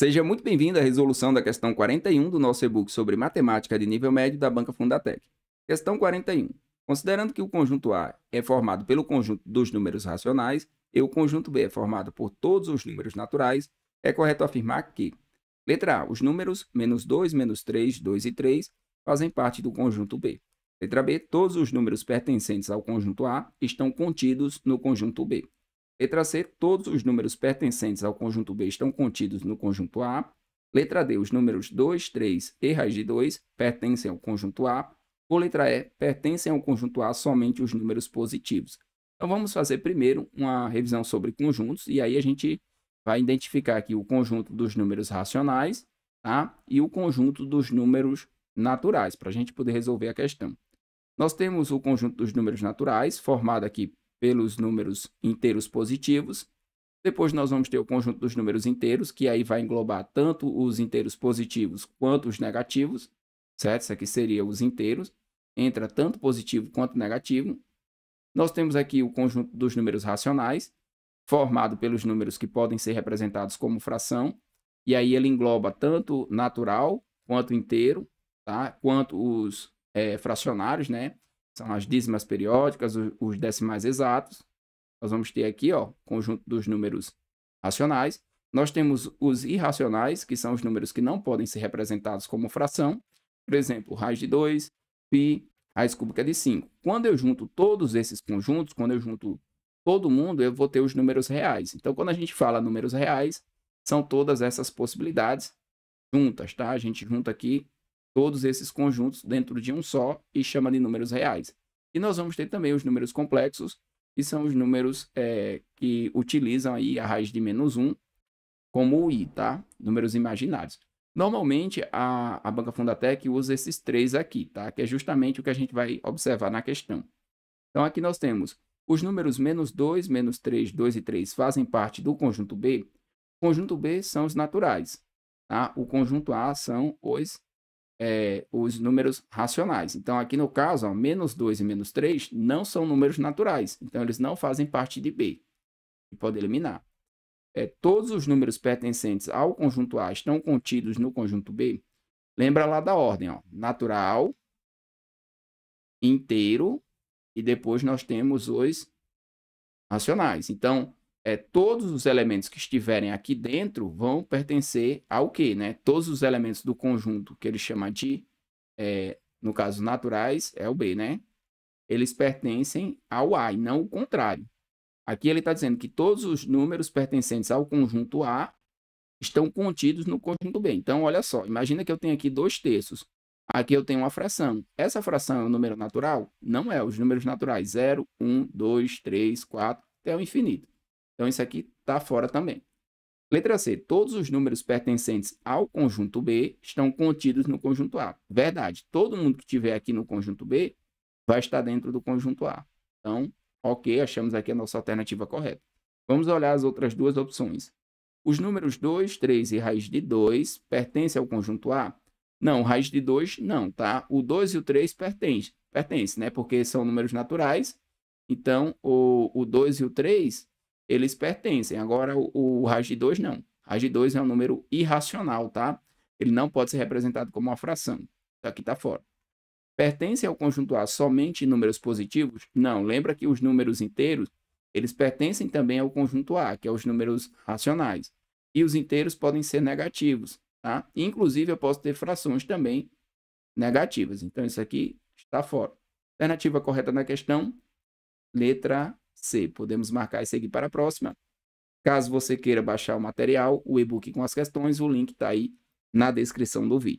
Seja muito bem-vindo à resolução da questão 41 do nosso e-book sobre matemática de nível médio da Banca Fundatec. Questão 41. Considerando que o conjunto A é formado pelo conjunto dos números racionais e o conjunto B é formado por todos os números naturais, é correto afirmar que letra A, os números menos 2, menos 3, 2 e 3 fazem parte do conjunto B. Letra B, todos os números pertencentes ao conjunto A estão contidos no conjunto B. Letra C, todos os números pertencentes ao conjunto B estão contidos no conjunto A. Letra D, os números 2, 3 e raiz de 2 pertencem ao conjunto A. Ou letra E, pertencem ao conjunto A somente os números positivos. Então, vamos fazer primeiro uma revisão sobre conjuntos, e aí a gente vai identificar aqui o conjunto dos números racionais tá? e o conjunto dos números naturais, para a gente poder resolver a questão. Nós temos o conjunto dos números naturais, formado aqui pelos números inteiros positivos. Depois nós vamos ter o conjunto dos números inteiros, que aí vai englobar tanto os inteiros positivos quanto os negativos, certo? Isso aqui seria os inteiros. Entra tanto positivo quanto negativo. Nós temos aqui o conjunto dos números racionais, formado pelos números que podem ser representados como fração, e aí ele engloba tanto natural quanto inteiro, tá? quanto os é, fracionários, né? são as dízimas periódicas, os decimais exatos. Nós vamos ter aqui, ó, conjunto dos números racionais. Nós temos os irracionais, que são os números que não podem ser representados como fração. Por exemplo, raiz de 2, π, raiz cúbica de 5. Quando eu junto todos esses conjuntos, quando eu junto todo mundo, eu vou ter os números reais. Então, quando a gente fala números reais, são todas essas possibilidades juntas, tá? A gente junta aqui todos esses conjuntos dentro de um só e chama de números reais. E nós vamos ter também os números complexos, que são os números é, que utilizam aí a raiz de menos 1 como o i, tá? Números imaginários. Normalmente, a, a banca Fundatec usa esses três aqui, tá? Que é justamente o que a gente vai observar na questão. Então, aqui nós temos os números menos 2, menos 3, 2 e 3 fazem parte do conjunto B. O conjunto B são os naturais, tá? O conjunto A são os é, os números racionais. Então, aqui no caso, ó, menos 2 e menos 3 não são números naturais. Então, eles não fazem parte de B. E pode eliminar. É, todos os números pertencentes ao conjunto A estão contidos no conjunto B. Lembra lá da ordem, ó, natural, inteiro, e depois nós temos os racionais. Então, é, todos os elementos que estiverem aqui dentro vão pertencer ao quê, né? Todos os elementos do conjunto que ele chama de, é, no caso, naturais, é o B, né? Eles pertencem ao A e não o contrário. Aqui ele está dizendo que todos os números pertencentes ao conjunto A estão contidos no conjunto B. Então, olha só, imagina que eu tenho aqui dois terços. Aqui eu tenho uma fração. Essa fração é um número natural? Não é. Os números naturais 0, 1, 2, 3, 4, até o infinito. Então isso aqui está fora também. Letra C. Todos os números pertencentes ao conjunto B estão contidos no conjunto A. Verdade. Todo mundo que estiver aqui no conjunto B vai estar dentro do conjunto A. Então, ok, achamos aqui a nossa alternativa correta. Vamos olhar as outras duas opções. Os números 2, 3 e raiz de 2 pertencem ao conjunto A? Não, raiz de 2 não, tá? O 2 e o 3 pertencem, pertence, né? Porque são números naturais. Então, o, o 2 e o 3 eles pertencem. Agora, o, o raiz de 2 não. Raiz de 2 é um número irracional, tá? Ele não pode ser representado como uma fração. Isso aqui está fora. pertence ao conjunto A somente números positivos? Não. Lembra que os números inteiros, eles pertencem também ao conjunto A, que é os números racionais. E os inteiros podem ser negativos, tá? Inclusive, eu posso ter frações também negativas. Então, isso aqui está fora. Alternativa correta na questão, letra C. Podemos marcar e seguir para a próxima. Caso você queira baixar o material, o e-book com as questões, o link está aí na descrição do vídeo.